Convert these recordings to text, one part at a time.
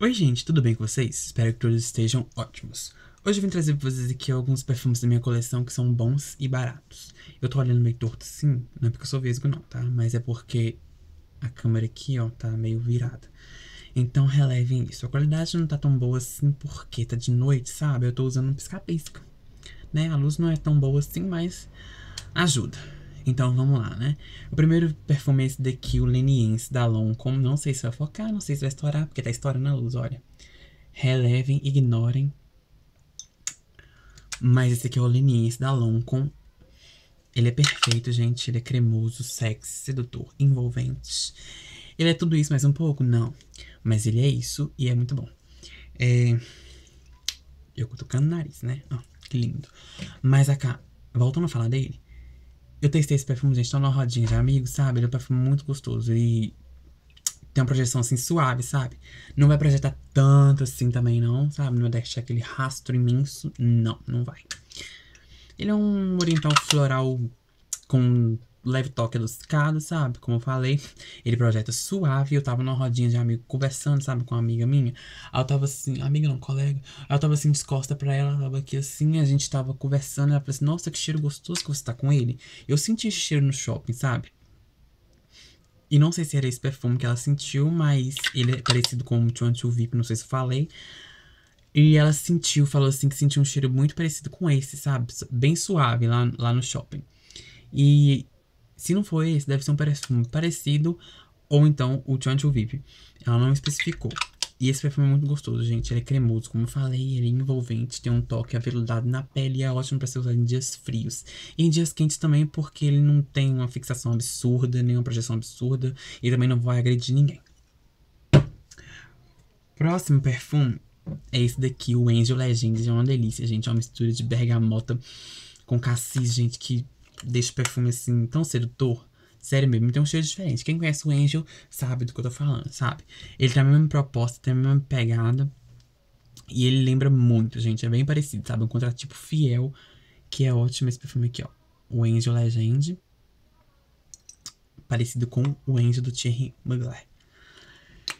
Oi gente, tudo bem com vocês? Espero que todos estejam ótimos. Hoje eu vim trazer para vocês aqui alguns perfumes da minha coleção que são bons e baratos. Eu tô olhando meio torto assim, não é porque eu sou vesgo não, tá? Mas é porque a câmera aqui, ó, tá meio virada. Então relevem isso. A qualidade não tá tão boa assim porque tá de noite, sabe? Eu tô usando um pisca-pisca, né? A luz não é tão boa assim, mas ajuda. Então vamos lá, né? O primeiro perfume é esse daqui, o Leniense da Lon, como não sei se vai focar, não sei se vai estourar, porque tá estourando a luz, olha. Relevem, ignorem. Mas esse aqui é o Leniense da Lon Ele é perfeito, gente. Ele é cremoso, sexy, sedutor, envolvente. Ele é tudo isso mais um pouco? Não. Mas ele é isso e é muito bom. É... Eu cutucando o nariz, né? Ó, que lindo. Mas a cá, voltando a falar dele, eu testei esse perfume, gente, tô tá numa rodinha de amigos, sabe? Ele é um perfume muito gostoso e tem uma projeção assim suave, sabe? Não vai projetar tanto assim também, não, sabe? Não vai deixar aquele rastro imenso. Não, não vai. Ele é um oriental floral com leve toque adocicado, sabe? Como eu falei, ele projeta suave. Eu tava numa rodinha de amigo conversando, sabe? Com uma amiga minha. Aí eu tava assim, amiga não, colega. Aí eu tava assim, descosta pra ela, ela tava aqui assim. A gente tava conversando. Ela falou assim: Nossa, que cheiro gostoso que você tá com ele. Eu senti esse cheiro no shopping, sabe? E não sei se era esse perfume que ela sentiu, mas ele é parecido com o Chuan Chu VIP, não sei se eu falei. E ela sentiu, falou assim que sentiu um cheiro muito parecido com esse, sabe? Bem suave lá, lá no shopping. E se não for esse, deve ser um perfume parecido ou então o Chantil VIP. Ela não especificou. E esse perfume é muito gostoso, gente. Ele é cremoso, como eu falei, ele é envolvente, tem um toque aveludado na pele e é ótimo para ser usado em dias frios. E em dias quentes também, porque ele não tem uma fixação absurda, nenhuma projeção absurda e também não vai agredir ninguém. Próximo perfume é esse daqui, o Angel Legends. É uma delícia, gente. É uma mistura de bergamota com cassis, gente, que o perfume assim tão sedutor. Sério mesmo, tem um cheiro diferente. Quem conhece o Angel sabe do que eu tô falando, sabe? Ele tem a mesma proposta, tem a mesma pegada. E ele lembra muito, gente. É bem parecido, sabe? Um contrato tipo fiel, que é ótimo esse perfume aqui, ó. O Angel Legend. Parecido com o Angel do Thierry Mugler.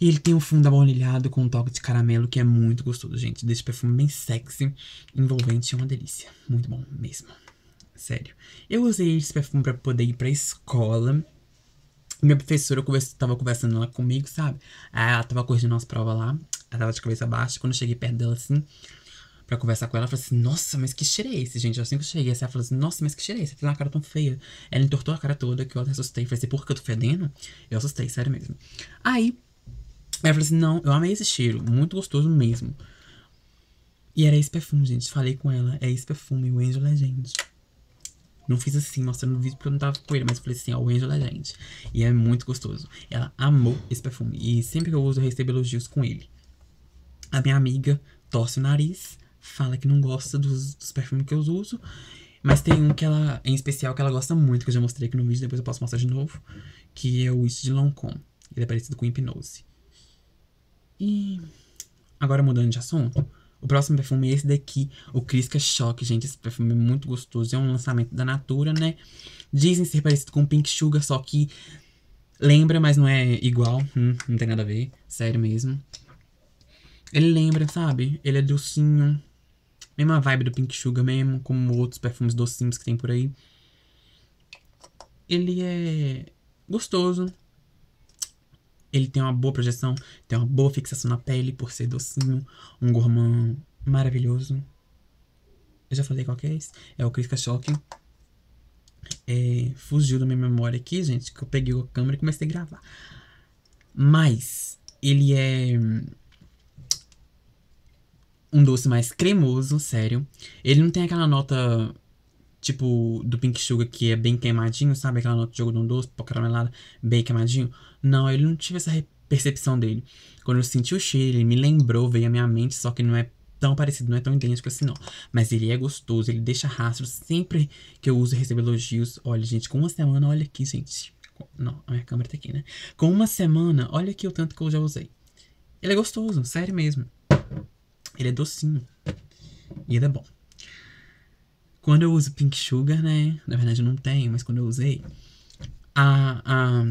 E ele tem um fundo abaunilhado com um toque de caramelo que é muito gostoso, gente. Deixa o perfume bem sexy, envolvente e é uma delícia. Muito bom mesmo sério. Eu usei esse perfume pra poder ir pra escola. Minha professora, eu tava conversando lá comigo, sabe? Aí ela tava corrigindo umas provas lá. Ela tava de cabeça baixa. Quando eu cheguei perto dela, assim, pra conversar com ela, ela falei assim, nossa, mas que cheiro é esse, gente? Assim que eu cheguei, assim, ela falou assim, nossa, mas que cheiro é esse? Você tem uma cara tão feia. Ela entortou a cara toda, que eu até assustei. Falei assim, por que eu tô fedendo? Eu assustei, sério mesmo. Aí, ela falou assim, não, eu amei esse cheiro. Muito gostoso mesmo. E era esse perfume, gente. Falei com ela, é esse perfume, o Angel é gente. Não fiz assim, mostrando o vídeo porque eu não tava com ele, mas falei assim, ó, ah, o anjo da é gente. E é muito gostoso. Ela amou esse perfume. E sempre que eu uso, eu recebo elogios com ele. A minha amiga torce o nariz, fala que não gosta dos, dos perfumes que eu uso. Mas tem um que ela, em especial, que ela gosta muito, que eu já mostrei aqui no vídeo, depois eu posso mostrar de novo. Que é o Wish de Lancôme. Ele é parecido com Hipnose. E... Agora mudando de assunto, o próximo perfume é esse daqui, o Crisca Shock, gente. Esse perfume é muito gostoso. É um lançamento da Natura, né? Dizem ser parecido com Pink Sugar, só que lembra, mas não é igual. Hum, não tem nada a ver. Sério mesmo. Ele lembra, sabe? Ele é docinho. Mesma vibe do Pink Sugar mesmo, como outros perfumes docinhos que tem por aí. Ele é gostoso. Ele tem uma boa projeção, tem uma boa fixação na pele por ser docinho, um gourmand maravilhoso. Eu já falei qual que é esse? É o Chris Kachok. É, fugiu da minha memória aqui, gente, que eu peguei a câmera e comecei a gravar. Mas ele é um doce mais cremoso, sério. Ele não tem aquela nota tipo do Pink Sugar, que é bem queimadinho, sabe? Aquela nota de um doce, pó caramelada, bem queimadinho. Não, ele não tive essa percepção dele. Quando eu senti o cheiro, ele me lembrou, veio à minha mente, só que não é tão parecido, não é tão idêntico assim, não. Mas ele é gostoso, ele deixa rastro. Sempre que eu uso, recebo elogios. Olha, gente, com uma semana, olha aqui, gente. Não, a minha câmera tá aqui, né? Com uma semana, olha aqui o tanto que eu já usei. Ele é gostoso, sério mesmo. Ele é docinho. E ele é bom. Quando eu uso Pink Sugar, né? Na verdade eu não tenho, mas quando eu usei, a, a,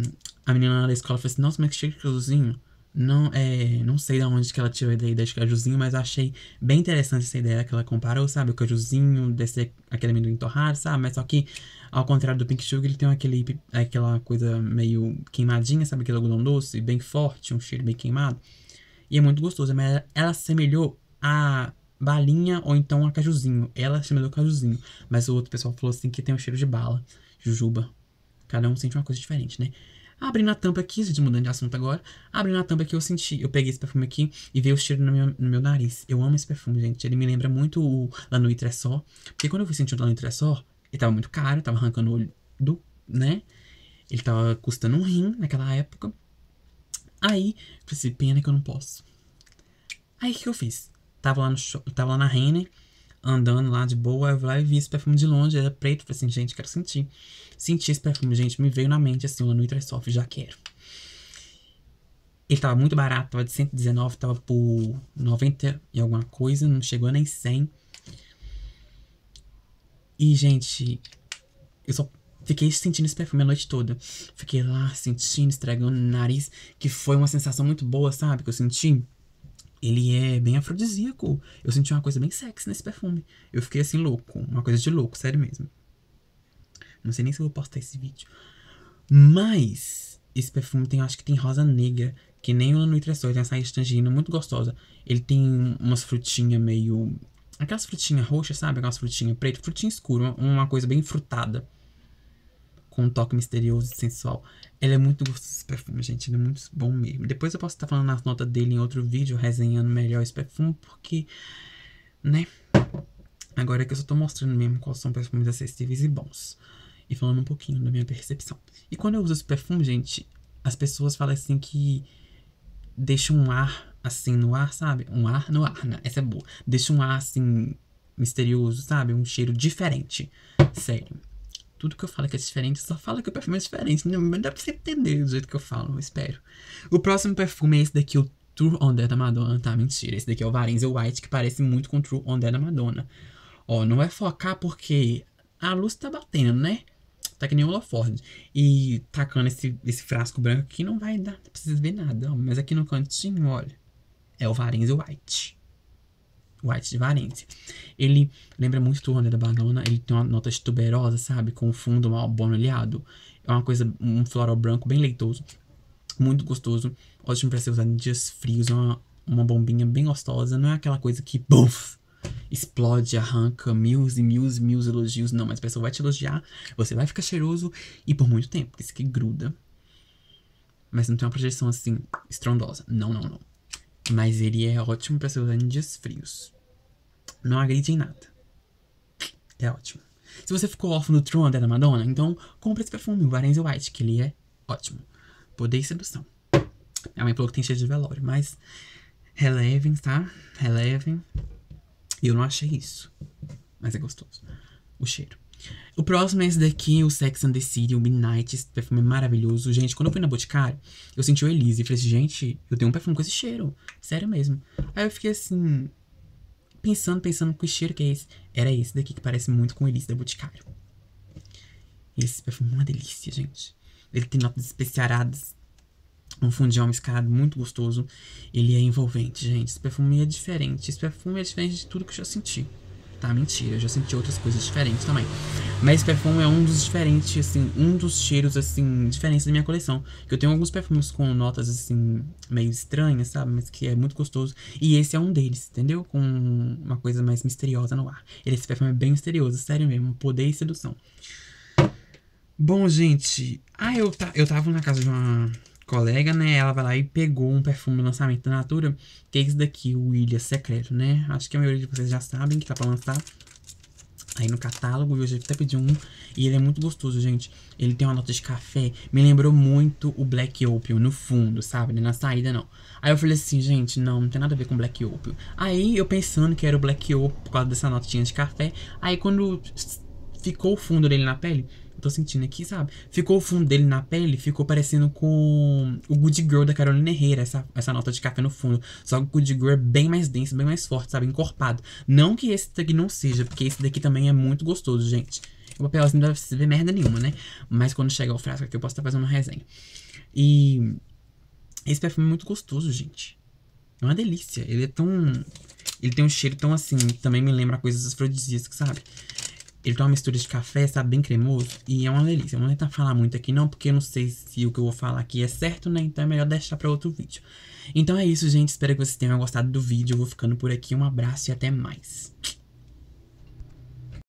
a menina lá da escola falou assim: Nossa, mas que cheiro cajuzinho. Não, é, não sei de onde que ela tirou a ideia de cajuzinho, mas achei bem interessante essa ideia que ela comparou, sabe? O cajuzinho, desse, aquele amendoim torrado, sabe? Mas só que, ao contrário do Pink Sugar, ele tem aquele, aquela coisa meio queimadinha, sabe? Aquele algodão doce, bem forte, um cheiro bem queimado. E é muito gostoso, mas ela assemelhou a balinha ou então a cajuzinho. Ela chama do cajuzinho, mas o outro pessoal falou assim que tem um cheiro de bala, jujuba. Cada um sente uma coisa diferente, né? Abrindo a tampa aqui, gente, mudando de assunto agora. Abrindo a tampa aqui, eu senti. Eu peguei esse perfume aqui e veio o cheiro no meu, no meu nariz. Eu amo esse perfume, gente. Ele me lembra muito o Lanui Tressor. Porque quando eu fui sentir o Lanui Tressor, ele tava muito caro, tava arrancando o olho do. né? Ele tava custando um rim naquela época. Aí, eu pensei, assim, pena que eu não posso. Aí, o que eu fiz? Tava lá, no tava lá na Renner, andando lá de boa, eu lá e vi esse perfume de longe, era preto, falei assim, gente, quero sentir. Senti esse perfume, gente, me veio na mente assim, uma Nutra Soft, já quero. Ele tava muito barato, tava de 119, tava por 90 e alguma coisa, não chegou nem 100. E, gente, eu só Fiquei sentindo esse perfume a noite toda. Fiquei lá sentindo, estragando o nariz, que foi uma sensação muito boa, sabe? Que eu senti ele é bem afrodisíaco. Eu senti uma coisa bem sexy nesse perfume. Eu fiquei assim louco, uma coisa de louco, sério mesmo. Não sei nem se eu vou postar esse vídeo. Mas esse perfume tem, acho que tem rosa negra, que nem o Nutressol, tem essa de tangerina muito gostosa. Ele tem umas frutinhas meio aquelas frutinhas roxas, sabe? Aquelas frutinhas preto frutinha escura, uma coisa bem frutada com um toque misterioso e sensual. Ele é muito gostoso esse perfume, gente. Ele é muito bom mesmo. Depois eu posso estar falando as notas dele em outro vídeo, resenhando melhor esse perfume, porque, né? Agora é que eu só tô mostrando mesmo quais são perfumes acessíveis e bons. E falando um pouquinho da minha percepção. E quando eu uso esse perfume, gente, as pessoas falam assim que deixa um ar assim no ar, sabe? Um ar no ar, né? Essa é boa. Deixa um ar assim misterioso, sabe? Um cheiro diferente. Sério. Tudo que eu falo que é diferente, só fala que o perfume é diferente. Não, não dá pra você entender do jeito que eu falo, eu espero. O próximo perfume é esse daqui, o True On Dead da Madonna. Tá, mentira. Esse daqui é o Varenza White, que parece muito com o True On Dead da Madonna. Ó, não vai focar porque a luz tá batendo, né? Tá que nem o Loford. E tacando esse, esse frasco branco aqui não vai dar, não precisa ver nada. Mas aqui no cantinho, olha, é o Varenza White. White de Valência. Ele lembra muito Turrone da Badona, ele tem uma nota tuberosa, sabe? Com o fundo mal bonilhado. É uma coisa, um floral branco bem leitoso, muito gostoso, ótimo para ser usado em dias frios, é uma, uma bombinha bem gostosa, não é aquela coisa que, buf, explode, arranca mil e mil e mil elogios, não, mas a pessoa vai te elogiar, você vai ficar cheiroso e por muito tempo, porque isso aqui gruda. Mas não tem uma projeção assim estrondosa. Não, não, não. Mas ele é ótimo para ser usado em dias frios. Não agride em nada. É ótimo. Se você ficou órfão do Tron da Madonna, então compra esse perfume, o Varenze White, que ele é ótimo. Poder e sedução. Minha mãe falou que tem cheiro de velório, mas relevem, tá? Relevem. E eu não achei isso. Mas é gostoso. O cheiro. O próximo é esse daqui, o Sex and the City, o Midnight, esse perfume maravilhoso. Gente, quando eu fui na Boticário, eu senti o Elise e falei assim, gente, eu tenho um perfume com esse cheiro, sério mesmo. Aí eu fiquei assim, pensando, pensando, que cheiro que é esse? Era esse daqui que parece muito com o Elise da Boticário. Esse perfume é uma delícia, gente. Ele tem notas especiaradas, um fundião miscado muito gostoso. Ele é envolvente, gente. Esse perfume é diferente. Esse perfume é diferente de tudo que eu já senti tá? Mentira, já senti outras coisas diferentes também. Mas esse perfume é um dos diferentes, assim, um dos cheiros, assim, diferentes da minha coleção. Que eu tenho alguns perfumes com notas, assim, meio estranhas, sabe? Mas que é muito gostoso. E esse é um deles, entendeu? Com uma coisa mais misteriosa no ar. Esse perfume é bem misterioso, sério mesmo. Poder e sedução. Bom, gente. Ah, eu, tá eu tava na casa de uma colega, né? Ela vai lá e pegou um perfume do lançamento da Natura, que é esse daqui, o Ilha Secreto, né? Acho que a maioria de vocês já sabem que tá pra lançar aí no catálogo, e eu já até pedi um, e ele é muito gostoso, gente. Ele tem uma nota de café, me lembrou muito o Black Opium no fundo, sabe? É na saída, não. Aí eu falei assim, gente, não, não tem nada a ver com Black Opium. Aí eu pensando que era o Black Opium por causa dessa notinha de café, aí quando ficou o fundo dele na pele, tô sentindo aqui, sabe? Ficou o fundo dele na pele, ficou parecendo com o Good Girl da Carolina Herrera, essa, essa nota de café no fundo. Só que o Good Girl é bem mais denso, bem mais forte, sabe? Encorpado. Não que esse daqui não seja, porque esse daqui também é muito gostoso, gente. O papelzinho não deve ser merda nenhuma, né? Mas quando chegar o frasco aqui, eu posso estar tá fazendo uma resenha. E esse perfume é muito gostoso, gente. É uma delícia. Ele é tão. Ele tem um cheiro tão assim. Também me lembra coisas afrodisíacas, sabe? Ele tem uma mistura de café, sabe, bem cremoso. E é uma delícia. Eu não vou tentar falar muito aqui não, porque eu não sei se o que eu vou falar aqui é certo, né? Então é melhor deixar pra outro vídeo. Então é isso, gente. Espero que vocês tenham gostado do vídeo. Eu vou ficando por aqui. Um abraço e até mais.